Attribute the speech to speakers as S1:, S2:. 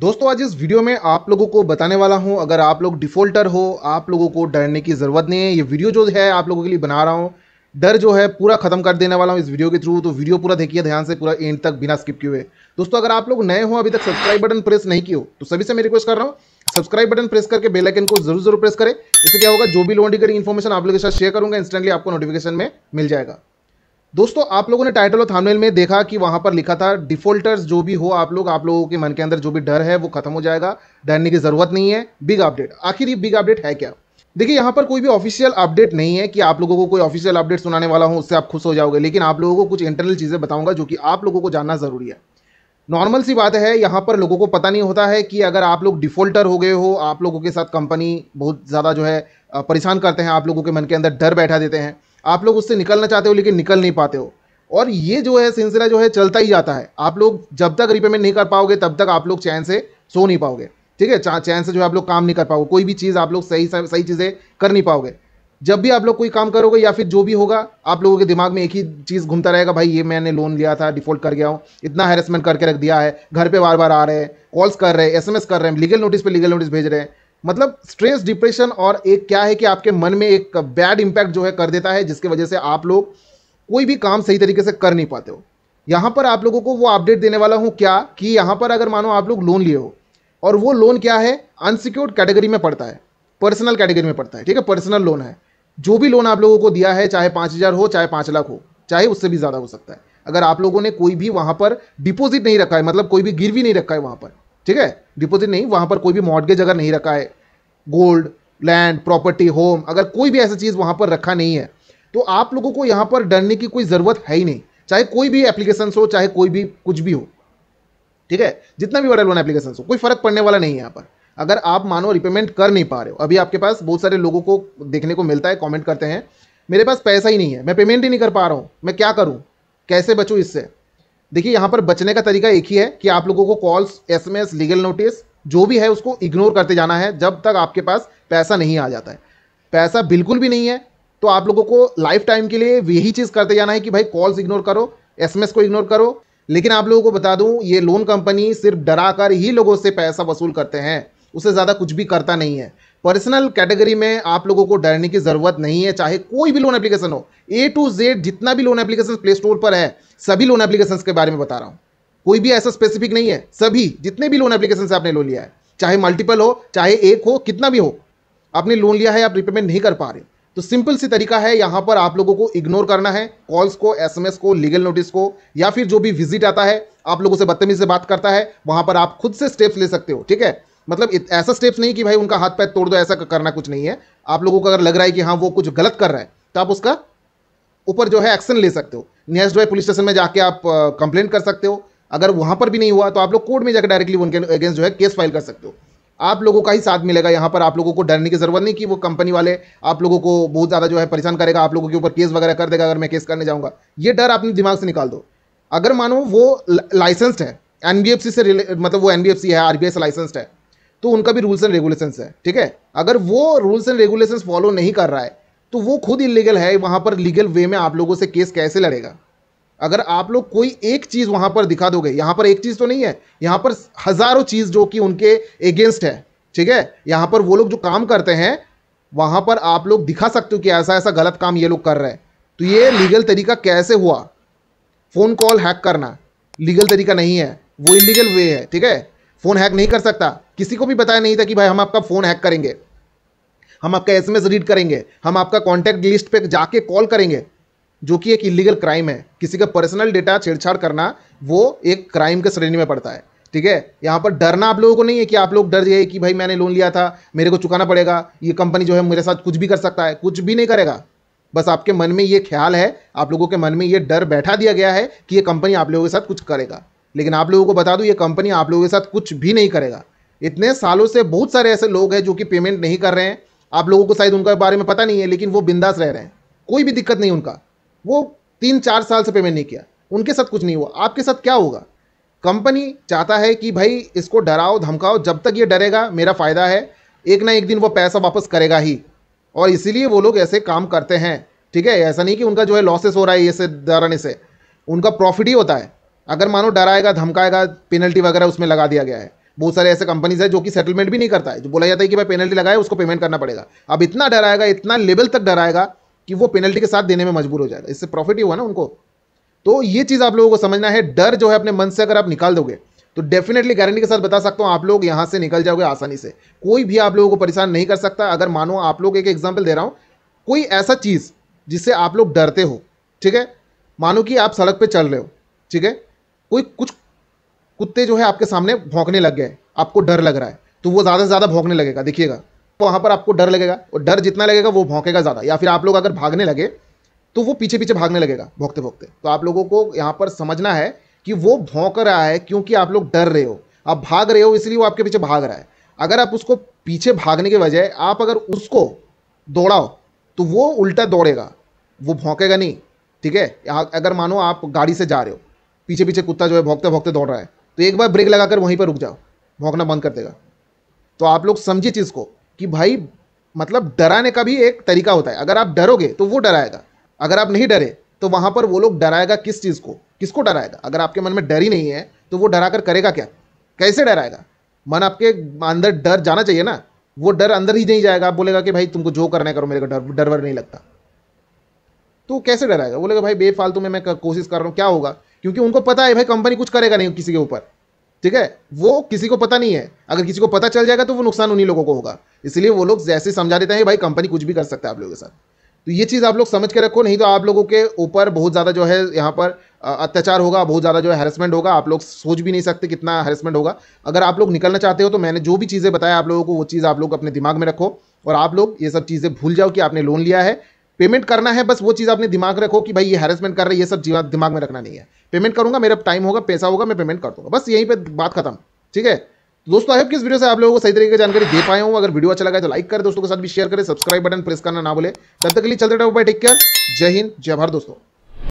S1: दोस्तों आज इस वीडियो में आप लोगों को बताने वाला हूं अगर आप लोग डिफ़ॉल्टर हो आप लोगों को डरने की ज़रूरत नहीं है ये वीडियो जो है आप लोगों के लिए बना रहा हूं डर जो है पूरा ख़त्म कर देने वाला हूं इस वीडियो के थ्रू तो वीडियो पूरा देखिए ध्यान से पूरा एंड तक बिना स्किप किए हुए दोस्तों अगर आप लोग नए हो अभी तक सब्सक्राइब बटन प्रेस नहीं किए तो सभी से मैं रिक्वेस्ट कर रहा हूँ सब्सक्राइब बटन प्रेस करके बेलाइकन को जरूर जरूर प्रेस करें इससे क्या होगा जो भी लोन डिगरी इन्फॉर्मेशन आप लोगों के साथ शेयर करूंगा इंस्टेंटली आपको नोटिफिकेशन में मिल जाएगा दोस्तों आप लोगों ने टाइटल और थामनेल में देखा कि वहां पर लिखा था डिफॉल्टर्स जो भी हो आप लोग आप लोगों के मन के अंदर जो भी डर है वो खत्म हो जाएगा डरने की जरूरत नहीं है बिग अपडेट आखिर ये बिग अपडेट है क्या देखिए यहाँ पर कोई भी ऑफिशियल अपडेट नहीं है कि आप लोगों को कोई ऑफिशियल अपडेट सुनाने वाला हूँ उससे आप खुश हो जाओगे लेकिन आप लोगों को कुछ इंटरनल चीज़ें बताऊंगा जो कि आप लोगों को जानना ज़रूरी है नॉर्मल सी बात है यहाँ पर लोगों को पता नहीं होता है कि अगर आप लोग डिफ़ॉल्टर हो गए हो आप लोगों के साथ कंपनी बहुत ज़्यादा जो है परेशान करते हैं आप लोगों के मन के अंदर डर बैठा देते हैं आप लोग उससे निकलना चाहते हो लेकिन निकल नहीं पाते हो और ये जो है सिलसिला जो है चलता ही जाता है आप लोग जब तक रिपेमेंट नहीं कर पाओगे तब तक आप लोग चैन से सो नहीं पाओगे ठीक है चैन से जो है आप लोग काम नहीं कर पाओगे कोई भी चीज़ आप लोग सही सही चीज़ें कर नहीं पाओगे जब भी आप लोग कोई काम करोगे या फिर जो भी होगा आप लोगों के दिमाग में एक ही चीज़ घूमता रहेगा भाई ये मैंने लोन लिया था डिफॉल्ट कर गया हूँ इतना हेरसमेंट करके रख दिया है घर पे बार बार आ रहे हैं कॉल्स कर रहे हैं एसएमएस कर रहे हैं लीगल नोटिस पे लीगल नोटिस भेज रहे हैं मतलब स्ट्रेस डिप्रेशन और एक क्या है कि आपके मन में एक बैड इम्पैक्ट जो है कर देता है जिसकी वजह से आप लोग कोई भी काम सही तरीके से कर नहीं पाते हो यहाँ पर आप लोगों को वो अपडेट देने वाला हूँ क्या कि यहाँ पर अगर मानो आप लोग लोन लिए हो और वो लोन क्या है अनसिक्योर्ड कैटेगरी में पड़ता है पर्सनल कैटेगरी में पड़ता है ठीक है पर्सनल लोन है जो भी लोन आप लोगों को दिया है चाहे पाँच हज़ार हो चाहे पाँच लाख हो चाहे उससे भी ज़्यादा हो सकता है अगर आप लोगों ने कोई भी वहाँ पर डिपॉजिट नहीं रखा है मतलब कोई भी गिरवी नहीं रखा है वहाँ पर ठीक है डिपॉजिट नहीं वहाँ पर कोई भी मॉडगेज अगर नहीं रखा है गोल्ड लैंड प्रॉपर्टी होम अगर कोई भी ऐसा चीज़ वहाँ पर रखा नहीं है तो आप लोगों को यहाँ पर डरने की कोई ज़रूरत है ही नहीं चाहे कोई भी एप्लीकेशन हो चाहे कोई भी कुछ भी हो ठीक है जितना भी बड़ा लोन एप्लीकेशन हो कोई फ़र्क पड़ने वाला नहीं है यहाँ पर अगर आप मानो रिपेमेंट कर नहीं पा रहे हो अभी आपके पास बहुत सारे लोगों को देखने को मिलता है कॉमेंट करते हैं मेरे पास पैसा ही नहीं है मैं पेमेंट ही नहीं कर पा रहा हूँ मैं क्या करूँ कैसे बचूँ इससे देखिए यहाँ पर बचने का तरीका एक ही है कि आप लोगों को कॉल्स एस लीगल नोटिस जो भी है उसको इग्नोर करते जाना है जब तक आपके पास पैसा नहीं आ जाता है पैसा बिल्कुल भी नहीं है तो आप लोगों को लाइफ टाइम के लिए यही चीज़ करते जाना है कि भाई कॉल्स इग्नोर करो एसएमएस को इग्नोर करो लेकिन आप लोगों को बता दूं ये लोन कंपनी सिर्फ डरा कर ही लोगों से पैसा वसूल करते हैं उससे ज़्यादा कुछ भी करता नहीं है पर्सनल कैटेगरी में आप लोगों को डरने की ज़रूरत नहीं है चाहे कोई भी लोन एप्लीकेशन हो ए टू जेड जितना भी लोन एप्लीकेशन प्ले स्टोर पर है सभी लोन एप्लीकेशन के बारे में बता रहा हूँ कोई भी ऐसा स्पेसिफिक नहीं है सभी जितने भी लोन एप्लीकेशन से आपने लोन लिया है चाहे मल्टीपल हो चाहे एक हो कितना भी हो आपने लोन लिया है आप रिपेमेंट नहीं कर पा रहे तो सिंपल सी तरीका है यहाँ पर आप लोगों को इग्नोर करना है कॉल्स को एसएमएस को लीगल नोटिस को या फिर जो भी विजिट आता है आप लोगों से बदतमीज से बात करता है वहाँ पर आप खुद से स्टेप्स ले सकते हो ठीक है मतलब ऐसा स्टेप्स नहीं कि भाई उनका हाथ पैर तोड़ दो ऐसा करना कुछ नहीं है आप लोगों को अगर लग रहा है कि हाँ वो कुछ गलत कर रहा है तो आप उसका ऊपर जो है एक्शन ले सकते हो नेक्स्ट बाई पुलिस स्टेशन में जाके आप कंप्लेंट कर सकते हो अगर वहाँ पर भी नहीं हुआ तो आप लोग कोर्ट में जाकर डायरेक्टली उनके अगेंस्ट जो है केस फाइल कर सकते हो आप लोगों का ही साथ मिलेगा यहाँ पर आप लोगों को डरने की जरूरत नहीं कि वो कंपनी वाले आप लोगों को बहुत ज़्यादा जो है परेशान करेगा आप लोगों के ऊपर केस वगैरह कर देगा अगर मैं केस करने जाऊँगा ये डर अपने दिमाग से निकाल दो अगर मानो वो लाइसेंस्ड है एन से मतलब वो एन है आर से लाइसेंस्ड है तो उनका भी रूल्स एंड रेगुलेशंस है ठीक है अगर वो रूल्स एंड रेगुलेशंस फॉलो नहीं कर रहा है तो वो खुद इलीगल है वहाँ पर लीगल वे में आप लोगों से केस कैसे लड़ेगा अगर आप लोग कोई एक चीज़ वहां पर दिखा दोगे यहां पर एक चीज़ तो नहीं है यहां पर हज़ारों चीज़ जो कि उनके एगेंस्ट है ठीक है यहां पर वो लोग जो काम करते हैं वहां पर आप लोग दिखा सकते हो कि ऐसा ऐसा गलत काम ये लोग कर रहे हैं तो ये लीगल तरीका कैसे हुआ फ़ोन कॉल हैक करना लीगल तरीका नहीं है वो इलीगल वे है ठीक है फ़ोन हैक नहीं कर सकता किसी को भी बताया नहीं था कि भाई हम आपका फ़ोन हैक करेंगे हम आपका एसएमएस रीड करेंगे हम आपका कॉन्टैक्ट लिस्ट पे जाके कॉल करेंगे जो कि एक इलीगल क्राइम है किसी का पर्सनल डेटा छेड़छाड़ करना वो एक क्राइम के श्रेणी में पड़ता है ठीक है यहाँ पर डरना आप लोगों को नहीं है कि आप लोग डर गए कि भाई मैंने लोन लिया था मेरे को चुकाना पड़ेगा ये कंपनी जो है मेरे साथ कुछ भी कर सकता है कुछ भी नहीं करेगा बस आपके मन में ये ख्याल है आप लोगों के मन में ये डर बैठा दिया गया है कि ये कंपनी आप लोगों के साथ कुछ करेगा लेकिन आप लोगों को बता दूँ ये कंपनी आप लोगों के साथ कुछ भी नहीं करेगा इतने सालों से बहुत सारे ऐसे लोग हैं जो कि पेमेंट नहीं कर रहे हैं आप लोगों को शायद उनके बारे में पता नहीं है लेकिन वो बिंदास रह रहे हैं कोई भी दिक्कत नहीं उनका वो तीन चार साल से पेमेंट नहीं किया उनके साथ कुछ नहीं हुआ आपके साथ क्या होगा कंपनी चाहता है कि भाई इसको डराओ धमकाओ जब तक ये डरेगा मेरा फ़ायदा है एक ना एक दिन वो पैसा वापस करेगा ही और इसीलिए वो लोग ऐसे काम करते हैं ठीक है ऐसा नहीं कि उनका जो है लॉसेस हो रहा है ऐसे डराने से उनका प्रॉफिट ही होता है अगर मानो डराएगा धमकाएगा पेनल्टी वगैरह उसमें लगा दिया गया है बहुत सारे ऐसे कंपनीज है जो कि सेटलमेंट भी नहीं करता है जो बोला जाता है कि भाई पेनल्टी लगाए उसको पेमेंट करना पड़ेगा अब इतना डराएगा इतना लेवल तक डराएगा कि वो पेनल्टी के साथ देने में मजबूर हो जाएगा इससे प्रॉफिट ही हुआ ना उनको तो ये चीज़ आप लोगों को समझना है डर जो है अपने मन से अगर आप निकाल दोगे तो डेफिनेटली गारंटी के साथ बता सकता हूं आप लोग यहां से निकल जाओगे आसानी से कोई भी आप लोगों को परेशान नहीं कर सकता अगर मानो आप लोग एक एग्जाम्पल दे रहा हूं कोई ऐसा चीज़ जिससे आप लोग डरते हो ठीक है मानो कि आप सड़क पर चल रहे हो ठीक है कोई कुछ कुत्ते जो है आपके सामने भौंकने लग गए आपको डर लग रहा है तो वो ज़्यादा से ज़्यादा भौंकने लगेगा देखिएगा वहाँ पर आपको डर लगेगा और डर जितना लगेगा वो भौंकेगा ज़्यादा या फिर आप लोग अगर भागने लगे तो वो पीछे पीछे भागने लगेगा भोंकते भोंकते तो आप लोगों को यहाँ पर समझना है कि वो भोंक रहा है क्योंकि आप लोग डर रहे हो आप भाग रहे हो इसलिए वो आपके पीछे भाग रहा है अगर आप उसको पीछे भागने के बजाय आप अगर उसको दौड़ाओ तो वो उल्टा दौड़ेगा वो भोंकेगा नहीं ठीक है अगर मानो आप गाड़ी से जा रहे हो पीछे पीछे कुत्ता जो है भोंकते भोंकते दौड़ रहा है तो एक बार ब्रेक लगाकर वहीं पर रुक जाओ भोंकना बंद कर देगा तो आप लोग समझिए चीज़ को कि भाई मतलब डराने का भी एक तरीका होता है अगर आप डरोगे तो वो डराएगा अगर आप नहीं डरे तो वहाँ पर वो लोग डराएगा किस चीज़ को किसको डराएगा अगर आपके मन में डर ही नहीं है तो वो डरा कर करेगा क्या कैसे डराएगा मन आपके अंदर डर जाना चाहिए ना वो डर अंदर ही नहीं जाएगा आप बोलेगा कि भाई तुमको जो करना है करो मेरे को डर डर वर नहीं लगता तो कैसे डराएगा बोलेगा भाई बेफालतू में मैं कोशिश कर रहा हूँ क्या होगा क्योंकि उनको पता है भाई कंपनी कुछ करेगा नहीं किसी के ऊपर ठीक है वो किसी को पता नहीं है अगर किसी को पता चल जाएगा तो वो नुकसान उन्हीं लोगों को होगा इसलिए वो लोग जैसे समझा देते हैं भाई कंपनी कुछ भी कर सकता है आप लोगों के साथ तो ये चीज़ आप लोग समझ के रखो नहीं तो आप लोगों के ऊपर बहुत ज़्यादा जो है यहाँ पर अत्याचार होगा बहुत ज़्यादा जो है हेरसमेंट होगा आप लोग सोच भी नहीं सकते कितना हेरसमेंट होगा अगर आप लोग निकलना चाहते हो तो मैंने जो भी चीज़ें बताया आप लोगों को वो चीज़ आप लोग अपने दिमाग में रखो और आप लोग ये सब चीज़ें भूल जाओ कि आपने लोन लिया है पेमेंट करना है बस वो चीज़ अपने दिमाग रखो कि भाई ये हेरसमेंट कर रहे है ये सब दिमाग में रखना नहीं है पेमेंट करूंगा मेरा टाइम होगा पैसा होगा मैं पेमेंट कर दूंगा बस यहीं पर बात खत्म ठीक है दोस्तों आई होप किस वीडियो से आप लोगों को सही तरीके की जानकारी दे पाए हूँ अगर वीडियो अच्छा लगा तो लाइक करें दोस्तों के साथ भी शेयर करें सब्सक्राइब बटन प्रेस करना ना भूले तब तक के लिए चलते रहो भाई टेक केयर जय हिंद जय भारत दोस्तों